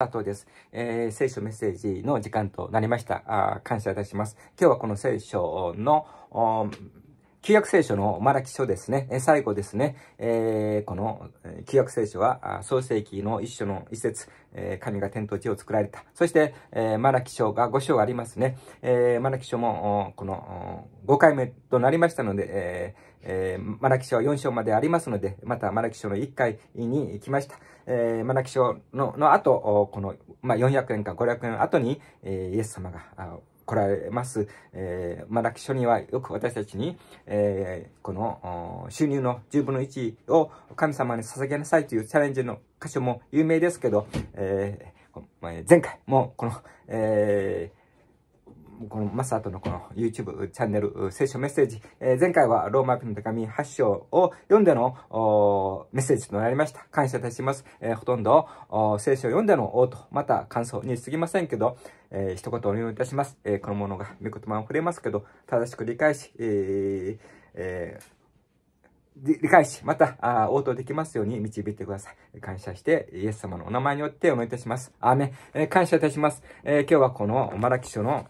あとです、えー、聖書メッセージの時間となりました。あ感謝いたします。今日はこの聖書の、旧約聖書のマラキ書ですね。最後ですね、えー、この旧約聖書は創世記の一書の一節、えー、神が天と地を作られた。そして、えー、マラキ書が5章ありますね。えー、マラキ書もこの5回目となりましたので、えーえー、マラキ書は4章までありますので、またマラキ書の1回に来ました。えー、マナキ書の、の後、この、まあ、400年か500年後に、えー、イエス様が、来られます。えー、マナキ書にはよく私たちに、えー、この収入の10分の1を神様に捧げなさいというチャレンジの箇所も有名ですけど、えー、前回もこの、えーこのマスターとのこの YouTube チャンネル聖書メッセージ、えー、前回はローマークの手紙8章を読んでのメッセージとなりました。感謝いたします。えー、ほとんど聖書を読んでの応答、また感想に過ぎませんけど、えー、一言お願いいたします。えー、このものが御言葉を触れますけど、正しく理解し、ええー理解し、また、あ応答できますように導いてください。感謝して、イエス様のお名前によってお願いいたします。アーメン。えー、感謝いたします。えー、今日はこのマラキ書の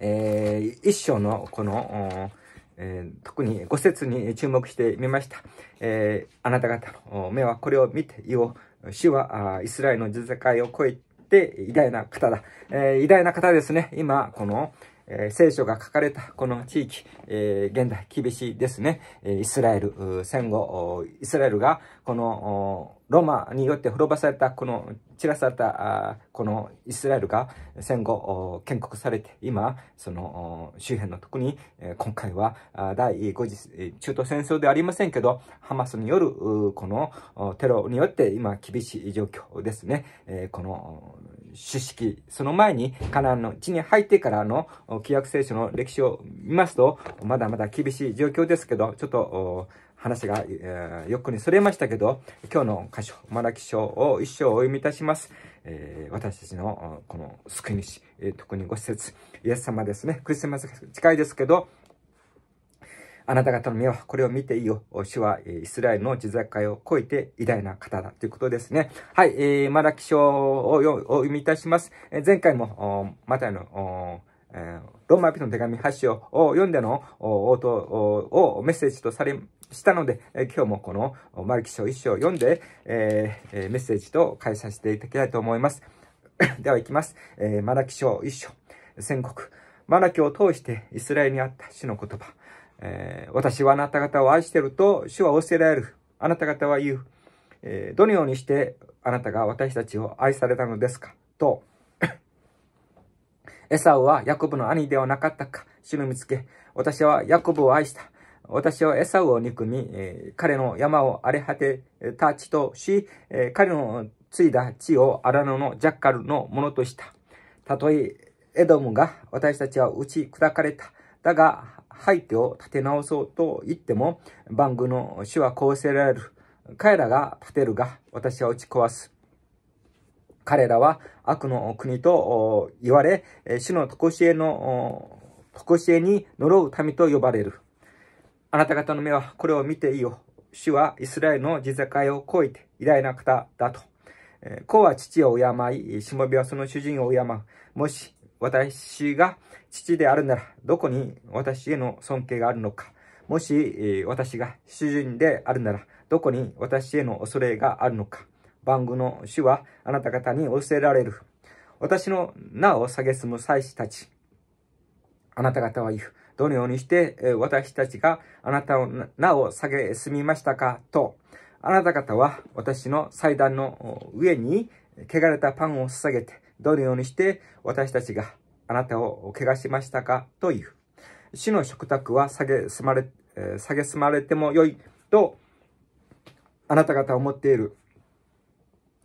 えー、一章のこの、えー、特に5節に注目してみました。えー、あなた方の目はこれを見てよ。主はイスラエルの実界を超えて偉大な方だ。えー、偉大な方ですね。今、この、え聖書が書かれたこの地域、え現代厳しいですね。イスラエル、戦後、イスラエルがこのローマによって滅ぼされた、この散らされた、このイスラエルが戦後建国されて、今、その周辺の特に、今回は第5次中東戦争ではありませんけど、ハマスによるこのテロによって今厳しい状況ですね。この知識、その前にカナンの地に入ってからの旧約聖書の歴史を見ますと、まだまだ厳しい状況ですけど、ちょっと話が、えー、横にそれましたけど、今日の箇所、マラキ書を一生お読みいたします。えー、私たちのこの救い主、特にご施設、イエス様ですね、クリスマス近いですけど、あなた方の目はこれを見ていいよ。主は、イスラエルの自在界を超えて偉大な方だということですね。はい、えー、マラキ書を読みいたします。前回も、マタイの、えー、ローマ人の手紙8章を読んでの応答をメッセージとされしたので、えー、今日もこのマラキ書1章を読んで、えー、メッセージと返させていただきたいと思います。では行きます。えー、マラキ書1章、宣告。マラキを通してイスラエルにあった主の言葉。えー、私はあなた方を愛してると主は教えられる。あなた方は言う。えー、どのようにしてあなたが私たちを愛されたのですかと、エサウはヤコブの兄ではなかったか。主の見つけ。私はヤコブを愛した。私はエサウを憎み、えー、彼の山を荒れ果てた地とし、えー、彼の継いだ地を荒野のジャッカルのものとした。たとえエドムが私たちは打ち砕かれた。だが、背景を立て直そうと言っても、番組の主はこうせられる。彼らが立てるが、私は打ち壊す。彼らは悪の国と言われ、主の常しえの、常しえに呪う民と呼ばれる。あなた方の目はこれを見ていいよ。主はイスラエルの地境を超えて偉大な方だと。子は父を敬い、しもべはその主人を敬う。もし私が父であるなら、どこに私への尊敬があるのか。もし、私が主人であるなら、どこに私への恐れがあるのか。番組の主はあなた方に教えられる。私の名を蔑む祭司たち。あなた方は言う。どのようにして私たちがあなたの名を下げ蔑みましたかと。あなた方は私の祭壇の上に汚れたパンを捧げて、どのようにして私たちがあなたを怪我しましたかという。主の食卓は下げ済まれ、え下げまれてもよいと、あなた方を持っている。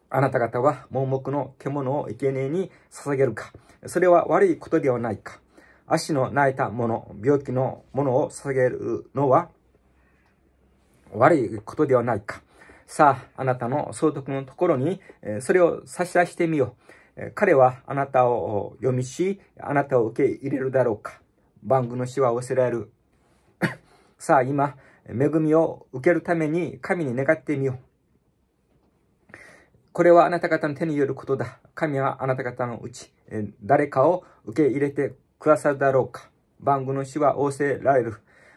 あなた方は盲目の獣を生贄に捧げるか。それは悪いことではないか。足の泣いたもの、病気のものを捧げるのは悪いことではないか。さあ、あなたの総督のところに、それを差し出してみよう。彼はあなたを読みし、あなたを受け入れるだろうか。番組の死は忘れられる。さあ今、恵みを受けるために神に願ってみよう。これはあなた方の手によることだ。神はあなた方のうち、誰かを受け入れてくださるだろうか。番組の死は仰せられる。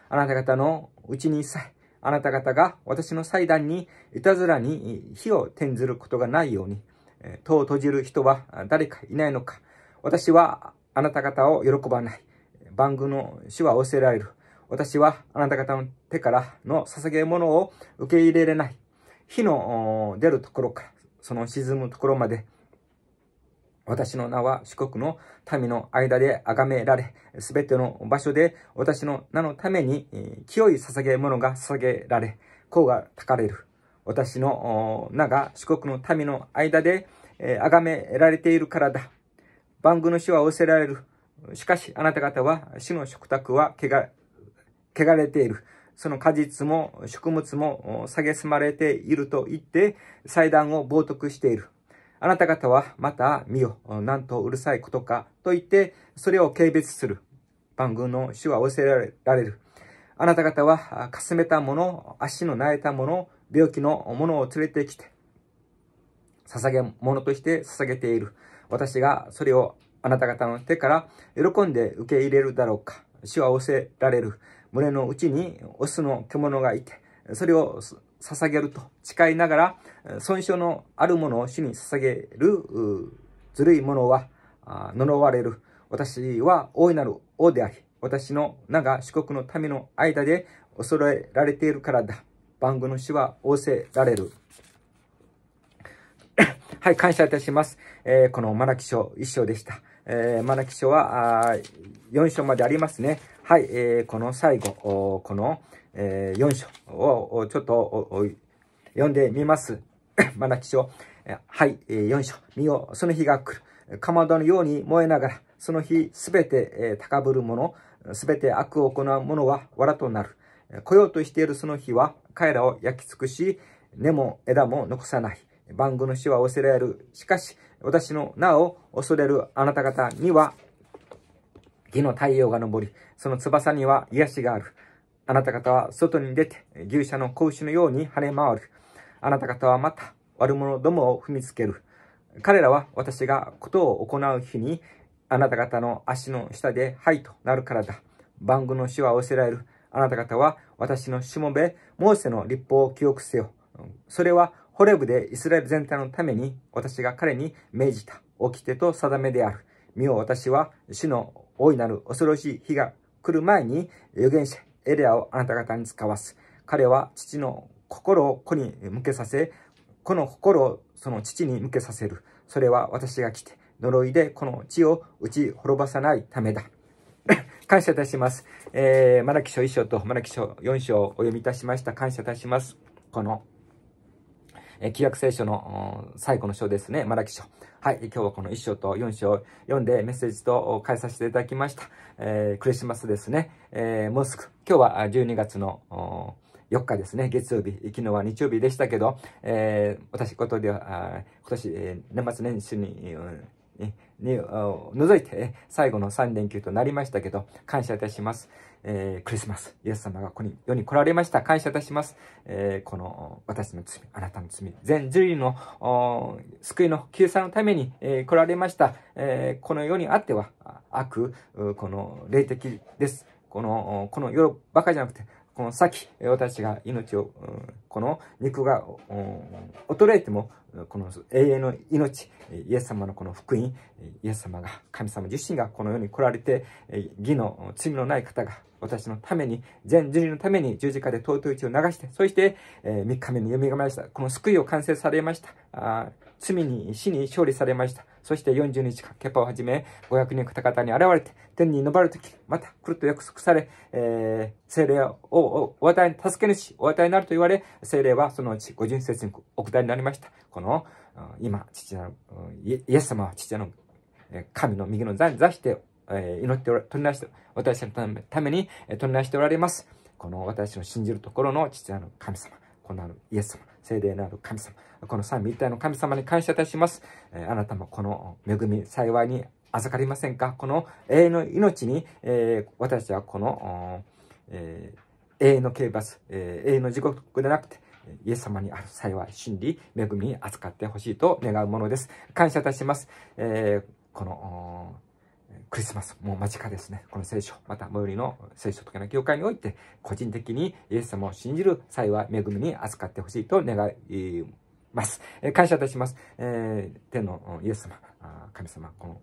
あなた方のうちにさえ、あなた方が私の祭壇にいたずらに火を転ずることがないように、戸を閉じる人は誰かいないのか私はあなた方を喜ばない。番組の主は教えられる。私はあなた方の手からの捧げ物を受け入れれない。火の出るところから、その沈むところまで、私の名は四国の民の間で崇められ、すべての場所で私の名のために清い捧げ物が捧げられ、甲がたかれる。私の名が四国の民の間で、え崇められているからだ。番組の死は仰せられる。しかし、あなた方は死の食卓は汚れている。その果実も食物も蔑まれていると言って、祭壇を冒涜している。あなた方はまた見よ。なんとうるさいことか。と言って、それを軽蔑する。番組の主は仰せられる。あなた方は、かすめたもの、足の苗えたもの、病気のものを連れてきて、捧げ物として捧げている。私がそれをあなた方の手から喜んで受け入れるだろうか。主は仰せられる。胸の内にオスの獣がいて、それを捧げると誓いながら、損傷のあるものを主に捧げるずるいものは呪われる。私は大いなる王であり、私の名が四国の民の間で恐れられているからだ。番組主は仰せられる。はい、感謝いたします。えー、このマナキ書一章でした。えー、マナキ書はあ4章までありますね。はい、えー、この最後、この、え4章をちょっと読んでみます。マナキ書、はい、え4章。見よ、その日が来る。かまどのように燃えながら、その日すべて、え高ぶる者、すべて悪を行う者は藁となる。来ようとしているその日は彼らを焼き尽くし、根も枝も残さない。番組の死は恐れる。しかし、私の名を恐れるあなた方には、義の太陽が昇り、その翼には癒しがある。あなた方は外に出て、牛舎の子牛のように跳ね回る。あなた方はまた、悪者どもを踏みつける。彼らは私がことを行う日に、あなた方の足の下で灰となるからだ。番組の死は恐れる。あなた方は私のしもべ、モーセの立法を記憶せよ。それはホレブでイスラエル全体のために私が彼に命じた掟と定めである。見よ私は主の大いなる恐ろしい日が来る前に預言者エレアをあなた方に使わす。彼は父の心を子に向けさせ、この心をその父に向けさせる。それは私が来て、呪いでこの地を打ち滅ばさないためだ。感謝いたします。えー、マラキ書1章とマラキ書4章をお読みいたしました。感謝いたします。この、え旧約聖書の最後の章ですね。マラキ書。はい。今日はこの1章と4章を読んでメッセージと変えさせていただきました。えー、クリスマスですね。えー、モスク。今日は12月の4日ですね。月曜日。昨日は日曜日でしたけど、えー、私ことでは、今年、年末年始に、うんえに除いて最後の3連休となりましたけど、感謝いたします。えー、クリスマス、イエス様がここに世に来られました。感謝いたします。えー、この私の罪、あなたの罪、全人類の救いの救済のために、えー、来られました。えこの世にあっては悪、この霊的です。この、この世ばかりじゃなくて、この先、私が命を、この肉が衰えても、この永遠の命、イエス様のこの福音、イエス様が、神様自身がこの世に来られて、義の罪のない方が、私のために、全人類のために十字架で尊い血を流して、そして、3日目に蘇りました。この救いを完成されました。罪に死に勝利されました。そして40日間、ケパをはじめ、500人方々に現れて、天に昇るとき、また来ると約束され、えー、精霊をお与え、助け主、お与えになると言われ、精霊はそのうち50節にお下りになりました。この、今、父イエス様は父の、神の右の座に座して、えー、祈っておら、取りして、私のために取り出しておられます。この私の信じるところの父なる神様、このイエス様、聖霊なる神様、この三位一体の神様に感謝いたします。えあなたもこの恵み、幸いに預かりませんかこの永遠の命に、えー、私たちはこの、えー、永遠の刑罰、えー、永遠の地獄でなくて、イエス様にある幸い、真理、恵みに預かってほしいと願うものです。感謝いたします。えー、この、クリスマス、もう間近ですね。この聖書、また、最寄りの聖書とかの教会において、個人的にイエス様を信じる際は恵みに扱ってほしいと願います。感謝いたします。えー、天のイエス様、神様、この、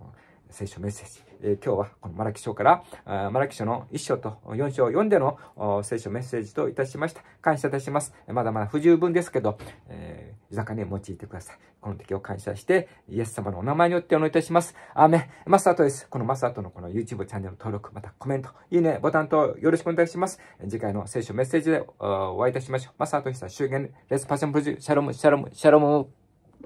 聖書メッセージ、えー、今日はこのマラキ書からあマラキ書の1章と4章を読んでの聖書メッセージといたしました感謝いたしますまだまだ不十分ですけど、えー、酒屋に用いてくださいこの時を感謝してイエス様のお名前によってお願いいたしますアメマスートですこのマスートのこの YouTube チャンネル登録またコメントいいねボタンとよろしくお願いします次回の聖書メッセージでお会いいたしましょうマスアート久修言レスパッションプロジュシャロムシャロムシャロム